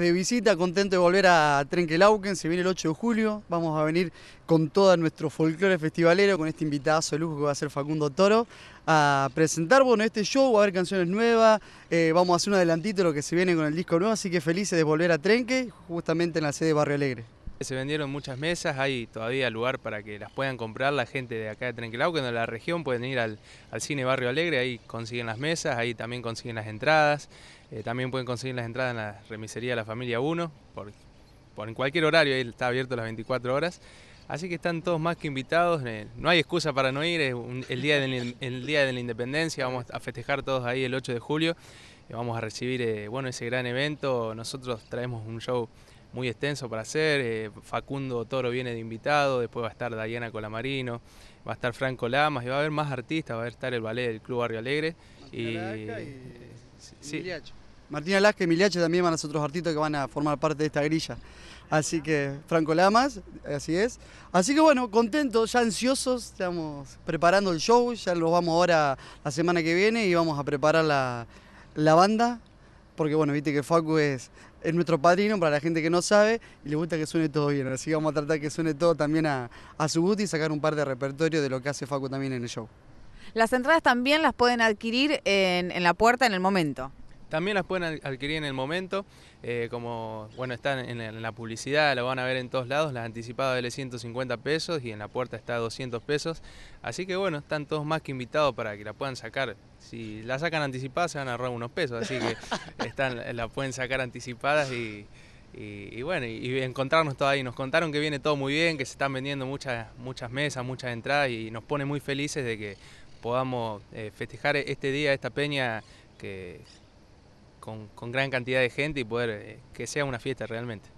de visita, contento de volver a trenque Lauquen, se viene el 8 de julio, vamos a venir con todo nuestro folclore festivalero, con este invitazo de lujo que va a ser Facundo Toro, a presentar, bueno, este show, va a haber canciones nuevas, eh, vamos a hacer un adelantito de lo que se viene con el disco nuevo, así que felices de volver a Trenque, justamente en la sede de Barrio Alegre. Se vendieron muchas mesas, hay todavía lugar para que las puedan comprar la gente de acá de Trenquilau, que en la región pueden ir al, Cine Barrio Alegre, ahí consiguen las mesas, ahí también consiguen las entradas, eh, también pueden conseguir las entradas en la remisería de la familia 1, por, por en cualquier horario, ahí está abierto las 24 horas. Así que están todos más que invitados. Eh, no hay excusa para no ir. Es el, día de, el día de la independencia. Vamos a festejar todos ahí el 8 de julio. y Vamos a recibir eh, bueno, ese gran evento. Nosotros traemos un show muy extenso para hacer. Eh, Facundo Toro viene de invitado, después va a estar Dayana Colamarino, va a estar Franco Lamas y va a haber más artistas, va a estar el ballet del Club Barrio Alegre. y, y, sí. y también van a ser otros artistas que van a formar parte de esta grilla. Así que, Franco Lamas, así es. Así que bueno, contentos, ya ansiosos, estamos preparando el show, ya lo vamos ahora la semana que viene y vamos a preparar la, la banda porque bueno, viste que Facu es, es nuestro padrino para la gente que no sabe y le gusta que suene todo bien. Así que vamos a tratar que suene todo también a, su gusto y sacar un par de repertorio de lo que hace Facu también en el show. Las entradas también las pueden adquirir en la puerta en el momento. También las pueden adquirir en el momento, eh, como bueno, están en, la publicidad, lo van a ver en todos lados, las anticipadas vale 150 pesos y en la puerta está 200 pesos, así que bueno, están todos más que invitados para que la puedan sacar. Si la sacan anticipada se van a ahorrar unos pesos, así que están, la pueden sacar anticipadas y, bueno, y, encontrarnos todavía. ahí. Nos contaron que viene todo muy bien, que se están vendiendo muchas, muchas mesas, muchas entradas y nos pone muy felices de que podamos eh, festejar este día, esta peña que, con, gran cantidad de gente y poder eh, que sea una fiesta realmente.